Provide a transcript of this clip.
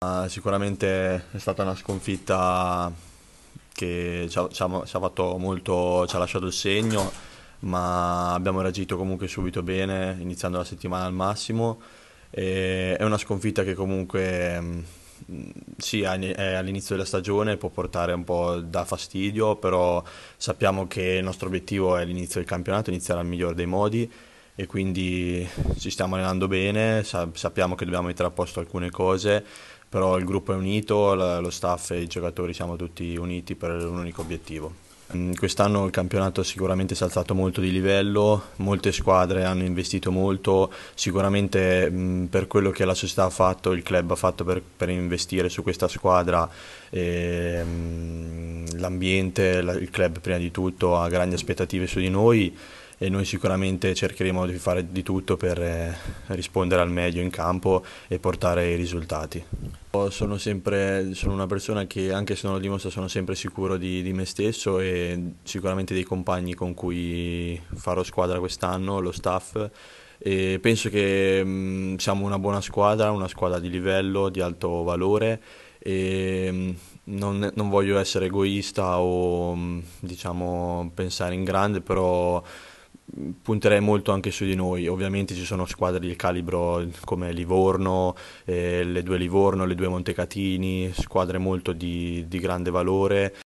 Ah, sicuramente è stata una sconfitta che ci ha, ci, ha, ci ha, fatto molto, ci ha lasciato il segno, ma abbiamo reagito comunque subito bene, iniziando la settimana al massimo. E è una sconfitta che comunque mm, sì, è all'inizio della stagione, può portare un po' da fastidio, però sappiamo che il nostro obiettivo è l'inizio del campionato, iniziare al miglior dei modi e quindi ci stiamo allenando bene, sa- sappiamo che dobbiamo mettere a posto alcune cose, però il gruppo è unito, la- lo staff e i giocatori siamo tutti uniti per un unico obiettivo. Mm, quest'anno il campionato sicuramente si è alzato molto di livello, molte squadre hanno investito molto, sicuramente mm, per quello che la società ha fatto, il club ha fatto per, per investire su questa squadra, e, mm, l'ambiente, il club prima di tutto ha grandi aspettative su di noi e noi sicuramente cercheremo di fare di tutto per eh, rispondere al meglio in campo e portare i risultati. Sono, sempre, sono una persona che anche se non lo dimostra sono sempre sicuro di, di, me stesso e sicuramente dei compagni con cui farò squadra quest'anno, lo staff e penso che mh, mm, siamo una buona squadra, una squadra di livello, di alto valore e mm, non, non voglio essere egoista o mm, diciamo pensare in grande però punterei molto anche su di noi. Ovviamente ci sono squadre di calibro come Livorno, eh, le due Livorno, le due Montecatini, squadre molto di, di grande valore.